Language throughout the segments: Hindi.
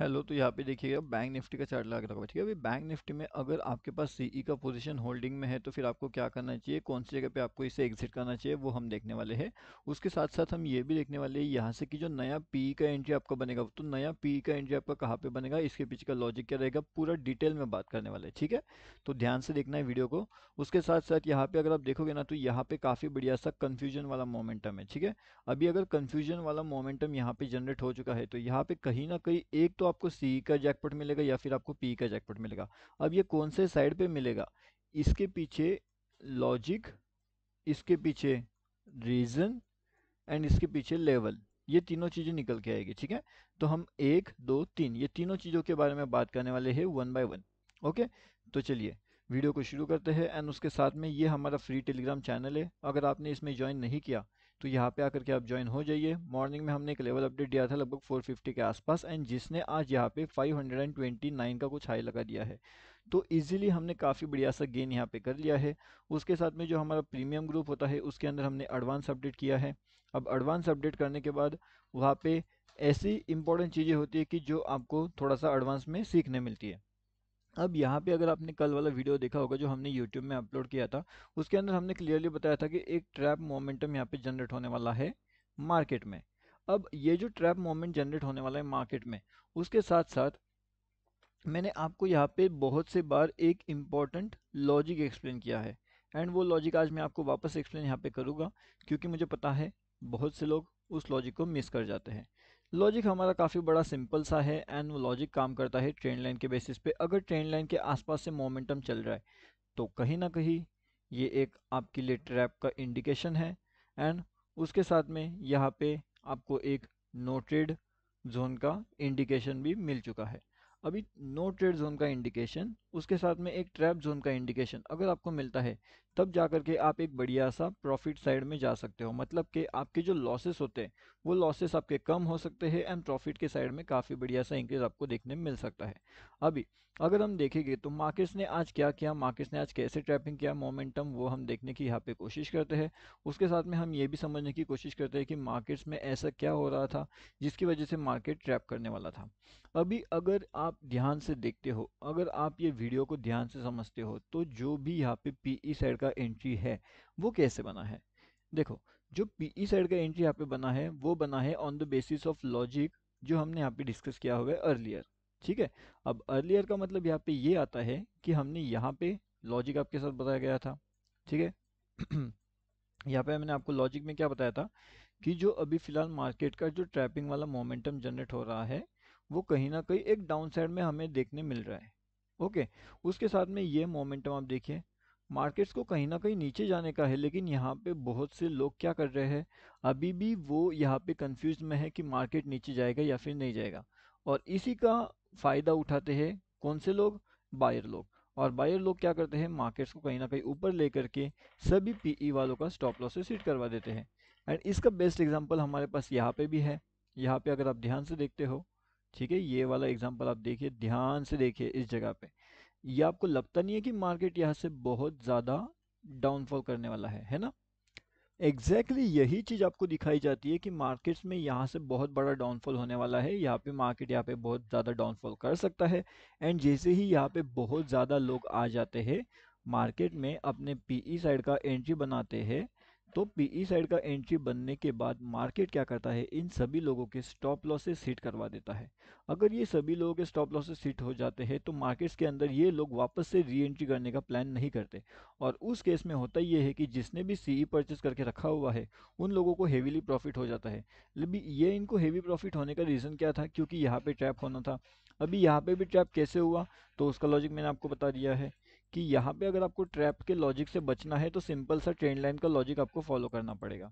हेलो तो यहाँ पे देखिएगा बैंक निफ्टी का चार्ट लगा रहा होगा ठीक है अभी बैंक निफ्टी में अगर आपके पास सीई e का पोजीशन होल्डिंग में है तो फिर आपको क्या करना चाहिए कौन सी जगह पे आपको इसे एग्जिट करना चाहिए वो हम देखने वाले हैं उसके साथ साथ हम ये भी देखने वाले हैं यहाँ से कि जो नया पी e का एंट्री आपका बनेगा तो नया पी e का एंट्री आपका कहाँ पर बनेगा इसके पीछे का लॉजिक क्या रहेगा पूरा डिटेल में बात करने वाले ठीक है तो ध्यान से देखना है वीडियो को उसके साथ साथ यहाँ पर अगर आप देखोगे ना तो यहाँ पे काफ़ी बढ़िया सा कन्फ्यूजन वाला मोमेंटम है ठीक है अभी अगर कन्फ्यूजन वाला मोमेंटम यहाँ पे जनरेट हो चुका है तो यहाँ पे कहीं ना कहीं एक तो तो आपको सी का जैकपॉट मिलेगा या फिर आपको पी का जैकपॉट मिलेगा अब ये कौन से साइड पे मिलेगा इसके पीछे लॉजिक इसके पीछे रीज़न एंड इसके पीछे लेवल ये तीनों चीज़ें निकल के आएगी ठीक है तो हम एक दो तीन ये तीनों चीज़ों के बारे में बात करने वाले हैं वन बाय वन ओके तो चलिए वीडियो को शुरू करते हैं एंड उसके साथ में ये हमारा फ्री टेलीग्राम चैनल है अगर आपने इसमें ज्वाइन नहीं किया तो यहाँ पे आकर के आप ज्वाइन हो जाइए मॉर्निंग में हमने एक लेवल अपडेट दिया था लगभग 450 के आसपास एंड जिसने आज यहाँ पे 529 का कुछ हाई लगा दिया है तो इजीली हमने काफ़ी बढ़िया सा गेन यहाँ पे कर लिया है उसके साथ में जो हमारा प्रीमियम ग्रुप होता है उसके अंदर हमने एडवांस अपडेट किया है अब एडवांस अपडेट करने के बाद वहाँ पर ऐसी इंपॉर्टेंट चीज़ें होती है कि जो आपको थोड़ा सा एडवांस में सीखने मिलती है अब यहाँ पे अगर आपने कल वाला वीडियो देखा होगा जो हमने यूट्यूब में अपलोड किया था उसके अंदर हमने क्लियरली बताया था कि एक ट्रैप मोमेंटम यहाँ पे जनरेट होने वाला है मार्केट में अब ये जो ट्रैप मोमेंट जनरेट होने वाला है मार्केट में उसके साथ साथ मैंने आपको यहाँ पे बहुत से बार एक इम्पॉर्टेंट लॉजिक एक्सप्लेन किया है एंड वो लॉजिक आज मैं आपको वापस एक्सप्लेन यहाँ पे करूँगा क्योंकि मुझे पता है बहुत से लोग उस लॉजिक को मिस कर जाते हैं लॉजिक हमारा काफ़ी बड़ा सिंपल सा है एंड वो लॉजिक काम करता है ट्रेन लाइन के बेसिस पे अगर ट्रेन लाइन के आसपास से मोमेंटम चल रहा है तो कहीं ना कहीं ये एक आपके लिए ट्रैप का इंडिकेशन है एंड उसके साथ में यहाँ पे आपको एक नोटेड जोन का इंडिकेशन भी मिल चुका है अभी नो ट्रेड जोन का इंडिकेशन उसके साथ में एक ट्रैप जोन का इंडिकेशन अगर आपको मिलता है तब जा कर के आप एक बढ़िया सा प्रॉफिट साइड में जा सकते हो मतलब कि आपके जो लॉसेस होते हैं वो लॉसेस आपके कम हो सकते हैं एंड प्रॉफिट के साइड में काफ़ी बढ़िया सा इंक्रीज आपको देखने में मिल सकता है अभी अगर हम देखेंगे तो मार्केट्स ने आज क्या किया मार्केट्स ने आज कैसे ट्रैपिंग किया मोमेंटम वो हम देखने की यहाँ पे कोशिश करते हैं उसके साथ में हम ये भी समझने की कोशिश करते हैं कि मार्केट्स में ऐसा क्या हो रहा था जिसकी वजह से मार्केट ट्रैप करने वाला था अभी अगर आप आप ध्यान से देखते हो अगर आप ये वीडियो को ध्यान से समझते हो तो जो भी यहाँ पे पीई साइड e का एंट्री है वो कैसे बना है देखो जो पीई साइड e का एंट्री यहाँ पे बना है वो बना है on the basis of logic जो हमने यहाँ पे डिस्कस किया हुआ है अर्लियर ठीक है अब अर्लियर का मतलब यहाँ पे ये आता है कि हमने यहाँ पे लॉजिक आपके साथ बताया गया था ठीक है यहाँ पे मैंने आपको लॉजिक में क्या बताया था कि जो अभी फिलहाल मार्केट का जो ट्रैपिंग वाला मोमेंटम जनरेट हो रहा है वो कहीं ना कहीं एक डाउन साइड में हमें देखने मिल रहा है ओके उसके साथ में ये मोमेंटम आप देखिए मार्केट्स को कहीं ना कहीं नीचे जाने का है लेकिन यहाँ पे बहुत से लोग क्या कर रहे हैं अभी भी वो यहाँ पे कंफ्यूज में है कि मार्केट नीचे जाएगा या फिर नहीं जाएगा और इसी का फ़ायदा उठाते हैं कौन से लोग बायर लोग और बायर लोग क्या करते हैं मार्केट्स को कहीं ना कहीं ऊपर लेकर के सभी पीई e वालों का स्टॉप लॉस से सीट करवा देते हैं एंड इसका बेस्ट एग्जांपल हमारे पास यहाँ पे भी है यहाँ पे अगर आप ध्यान से देखते हो ठीक है ये वाला एग्जाम्पल आप देखिए ध्यान से देखिए इस जगह पे ये आपको लगता नहीं है कि मार्केट यहाँ से बहुत ज़्यादा डाउनफॉल करने वाला है है ना एग्जैक्टली exactly यही चीज़ आपको दिखाई जाती है कि मार्केट्स में यहाँ से बहुत बड़ा डाउनफॉल होने वाला है यहाँ पे मार्केट यहाँ पे बहुत ज़्यादा डाउनफॉल कर सकता है एंड जैसे ही यहाँ पे बहुत ज़्यादा लोग आ जाते हैं मार्केट में अपने पीई साइड e का एंट्री बनाते हैं तो पीई साइड e का एंट्री बनने के बाद मार्केट क्या करता है इन सभी लोगों के स्टॉप लॉसेस हिट करवा देता है अगर ये सभी लोगों के स्टॉप लॉसेस हिट हो जाते हैं तो मार्केट्स के अंदर ये लोग वापस से री एंट्री करने का प्लान नहीं करते और उस केस में होता ये है कि जिसने भी सीई परचेस e करके रखा हुआ है उन लोगों को हेवीली प्रॉफिट हो जाता है लेकिन ये इनको हेवी प्रॉफिट होने का रीज़न क्या था क्योंकि यहाँ पर ट्रैप होना था अभी यहाँ पर भी ट्रैप कैसे हुआ तो उसका लॉजिक मैंने आपको बता दिया है कि यहाँ पे अगर आपको ट्रैप के लॉजिक से बचना है तो सिंपल सा ट्रेन लाइन का लॉजिक आपको फॉलो करना पड़ेगा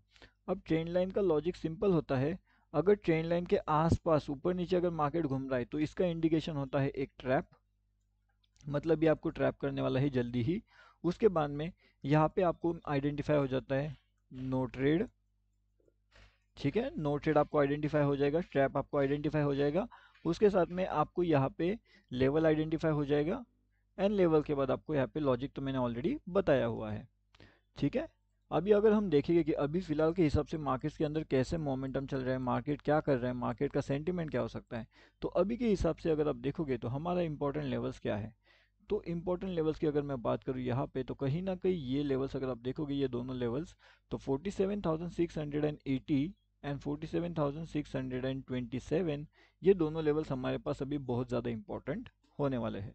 अब ट्रेन लाइन का लॉजिक सिंपल होता है अगर ट्रेन लाइन के आसपास ऊपर नीचे अगर मार्केट घूम रहा है तो इसका इंडिकेशन होता है एक ट्रैप मतलब ये आपको ट्रैप करने वाला है जल्दी ही उसके बाद में यहाँ पे आपको आइडेंटिफाई हो जाता है नो ट्रेड ठीक है नो ट्रेड आपको आइडेंटिफाई हो जाएगा ट्रैप आपको आइडेंटिफाई हो जाएगा उसके साथ में आपको यहाँ पे लेवल आइडेंटिफाई हो जाएगा एन लेवल के बाद आपको यहाँ पे लॉजिक तो मैंने ऑलरेडी बताया हुआ है ठीक है अभी अगर हम देखेंगे कि अभी फिलहाल के हिसाब से मार्केट्स के अंदर कैसे मोमेंटम चल रहा है मार्केट क्या कर रहा है मार्केट का सेंटिमेंट क्या हो सकता है तो अभी के हिसाब से अगर आप देखोगे तो हमारा इंपॉर्टेंट लेवल्स क्या है तो इंपॉर्टेंट लेवल्स की अगर मैं बात करूँ यहाँ पे तो कहीं ना कहीं ये लेवल्स अगर आप देखोगे ये दोनों लेवल्स तो फोर्टी एंड 47,627 ये दोनों लेवल्स हमारे पास अभी बहुत ज़्यादा इंपॉर्टेंट होने वाले हैं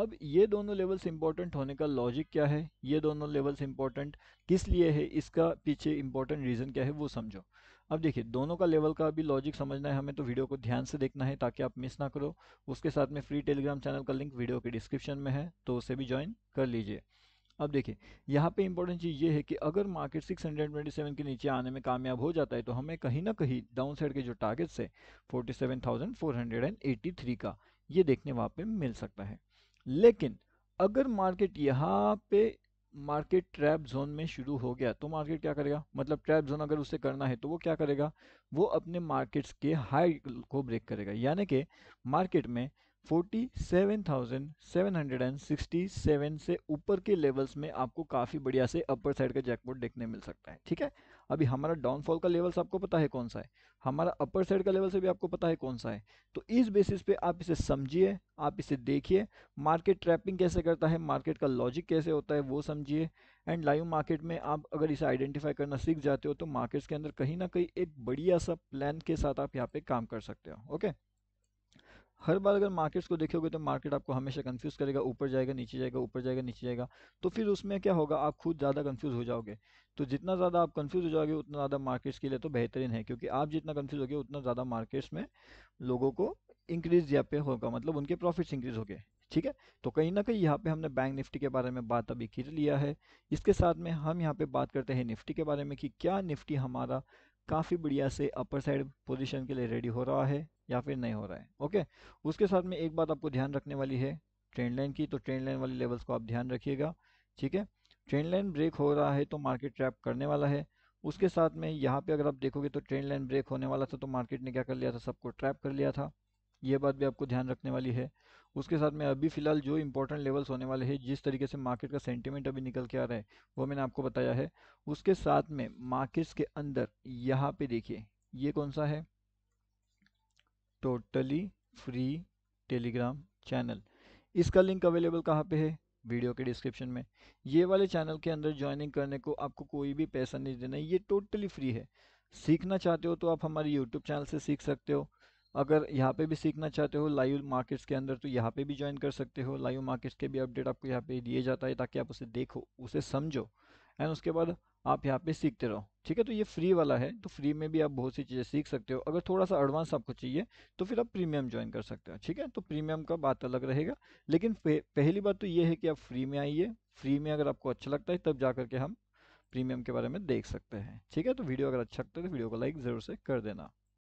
अब ये दोनों लेवल्स इंपॉर्टेंट होने का लॉजिक क्या है ये दोनों लेवल्स इंपॉर्टेंट किस लिए है इसका पीछे इंपॉर्टेंट रीज़न क्या है वो समझो अब देखिए दोनों का लेवल का भी लॉजिक समझना है हमें तो वीडियो को ध्यान से देखना है ताकि आप मिस ना करो उसके साथ में फ्री टेलीग्राम चैनल का लिंक वीडियो के डिस्क्रिप्शन में है तो उसे भी ज्वाइन कर लीजिए अब देखिए यहाँ पे इंपॉर्टेंट चीज़ ये है कि अगर मार्केट 627 के नीचे आने में कामयाब हो जाता है तो हमें कहीं ना कहीं डाउन साइड के जो टारगेट्स है 47,483 का ये देखने वहाँ पे मिल सकता है लेकिन अगर मार्केट यहाँ पे मार्केट ट्रैप जोन में शुरू हो गया तो मार्केट क्या करेगा मतलब ट्रैप जोन अगर उसे करना है तो वो क्या करेगा वो अपने मार्केट्स के हाई को ब्रेक करेगा यानी कि मार्केट में 47,767 से ऊपर के लेवल्स में आपको काफ़ी बढ़िया से अपर साइड का जैकपॉट देखने मिल सकता है ठीक है अभी हमारा डाउनफॉल का लेवल आपको पता है कौन सा है हमारा अपर साइड का लेवल से भी आपको पता है कौन सा है तो इस बेसिस पे आप इसे समझिए आप इसे देखिए मार्केट ट्रैपिंग कैसे करता है मार्केट का लॉजिक कैसे होता है वो समझिए एंड लाइव मार्केट में आप अगर इसे आइडेंटिफाई करना सीख जाते हो तो मार्केट्स के अंदर कहीं ना कहीं एक बढ़िया सा प्लान के साथ आप यहाँ पे काम कर सकते हो ओके हर बार अगर मार्केट्स को देखोगे तो मार्केट आपको हमेशा कंफ्यूज करेगा ऊपर जाएगा नीचे जाएगा ऊपर जाएगा नीचे जाएगा तो फिर उसमें क्या होगा आप खुद ज़्यादा कंफ्यूज हो जाओगे तो जितना ज़्यादा आप कंफ्यूज हो जाओगे उतना ज़्यादा मार्केट्स के लिए तो बेहतरीन है क्योंकि आप जितना कंफ्यूज होगे उतना ज़्यादा मार्केट्स में लोगों को इंक्रीज यहाँ पे होगा मतलब उनके प्रॉफिट्स इंक्रीज हो गए ठीक है तो कहीं ना कहीं यहाँ पे हमने बैंक निफ्टी के बारे में बात अभी कर लिया है इसके साथ में हम यहाँ पे बात करते हैं निफ्टी के बारे में कि क्या निफ्टी हमारा काफ़ी बढ़िया से अपर साइड पोजीशन के लिए रेडी हो रहा है या फिर नहीं हो रहा है ओके उसके साथ में एक बात आपको ध्यान रखने वाली है ट्रेंड लाइन की तो ट्रेंड लाइन वाली लेवल्स को आप ध्यान रखिएगा ठीक है ट्रेंड लाइन ब्रेक हो रहा है तो मार्केट ट्रैप करने वाला है उसके साथ में यहाँ पे अगर आप देखोगे तो ट्रेंड लाइन ब्रेक होने वाला था तो मार्केट ने क्या कर लिया था सबको ट्रैप कर लिया था ये बात भी आपको ध्यान रखने वाली है उसके साथ में अभी फिलहाल जो इम्पोर्टेंट लेवल्स होने वाले हैं जिस तरीके से मार्केट का सेंटिमेंट अभी निकल के आ रहा है वो मैंने आपको बताया है उसके साथ में मार्केट्स के अंदर यहाँ पे देखिए ये कौन सा है टोटली फ्री टेलीग्राम चैनल इसका लिंक अवेलेबल कहाँ पे है वीडियो के डिस्क्रिप्शन में ये वाले चैनल के अंदर ज्वाइनिंग करने को आपको कोई भी पैसा नहीं देना ये टोटली फ्री है सीखना चाहते हो तो आप हमारे यूट्यूब चैनल से सीख सकते हो अगर यहाँ पे भी सीखना चाहते हो लाइव मार्केट्स के अंदर तो यहाँ पे भी ज्वाइन कर सकते हो लाइव मार्केट्स के भी अपडेट आपको यहाँ पे दिए जाता है ताकि आप उसे देखो उसे समझो एंड उसके बाद आप यहाँ पे सीखते रहो ठीक है तो ये फ्री वाला है तो फ्री में भी आप बहुत सी चीज़ें सीख सकते हो अगर थोड़ा सा एडवांस आपको चाहिए तो फिर आप प्रीमियम ज्वाइन कर सकते हो ठीक है तो प्रीमियम का बात अलग रहेगा लेकिन पहली बात तो ये है कि आप फ्री में आइए फ्री में अगर आपको अच्छा लगता है तब जा करके हम प्रीमियम के बारे में देख सकते हैं ठीक है तो वीडियो अगर अच्छा लगता है तो वीडियो को लाइक ज़रूर से कर देना